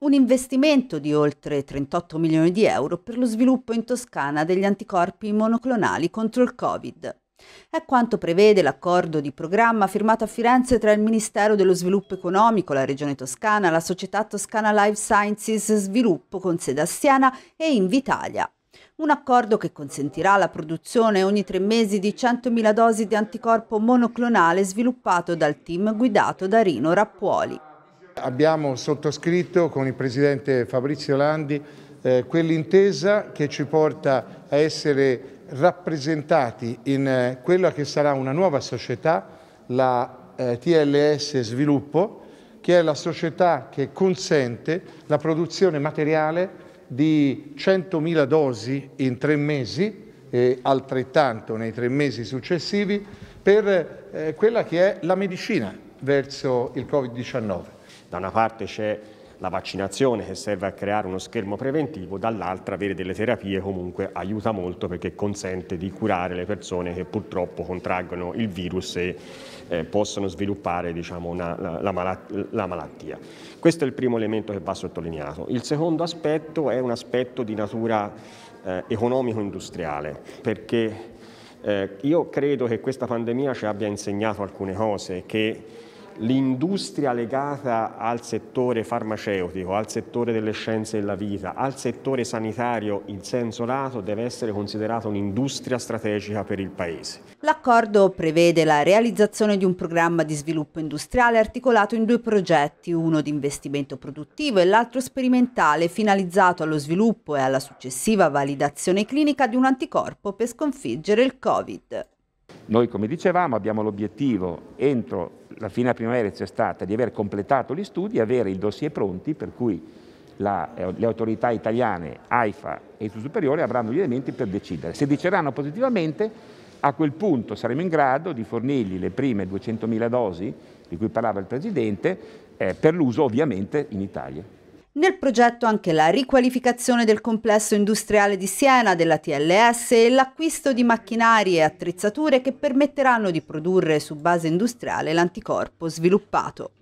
un investimento di oltre 38 milioni di euro per lo sviluppo in Toscana degli anticorpi monoclonali contro il Covid. È quanto prevede l'accordo di programma firmato a Firenze tra il Ministero dello Sviluppo Economico, la Regione Toscana, la società Toscana Life Sciences Sviluppo con sede a Siena e Invitalia. Un accordo che consentirà la produzione ogni tre mesi di 100.000 dosi di anticorpo monoclonale sviluppato dal team guidato da Rino Rappuoli. Abbiamo sottoscritto con il Presidente Fabrizio Landi eh, quell'intesa che ci porta a essere rappresentati in eh, quella che sarà una nuova società, la eh, TLS Sviluppo, che è la società che consente la produzione materiale di 100.000 dosi in tre mesi e altrettanto nei tre mesi successivi per eh, quella che è la medicina verso il Covid-19. Da una parte c'è la vaccinazione che serve a creare uno schermo preventivo, dall'altra avere delle terapie comunque aiuta molto perché consente di curare le persone che purtroppo contraggono il virus e eh, possono sviluppare diciamo, una, la, la, malat- la, malattia. Questo è il primo elemento che va sottolineato. Il secondo aspetto è un aspetto di natura eh, economico-industriale perché eh, io credo che questa pandemia ci abbia insegnato alcune cose che l'industria legata al settore farmaceutico, al settore delle scienze della vita, al settore sanitario in senso lato deve essere considerata un'industria strategica per il Paese. L'accordo prevede la realizzazione di un programma di sviluppo industriale articolato in due progetti, uno di investimento produttivo e l'altro sperimentale, finalizzato allo sviluppo e alla successiva validazione clinica di un anticorpo per sconfiggere il Covid. Noi, come dicevamo, abbiamo l'obiettivo entro la fine primavera c'è stata di aver completato gli studi avere i dossier pronti per cui la, eh, le autorità italiane, AIFA e il suo superiore avranno gli elementi per decidere. Se diceranno positivamente, a quel punto saremo in grado di fornirgli le prime 200.000 dosi di cui parlava il Presidente, eh, per l'uso ovviamente in Italia. Nel progetto anche la riqualificazione del complesso industriale di Siena, della TLS e l'acquisto di macchinari e attrezzature che permetteranno di produrre su base industriale l'anticorpo sviluppato.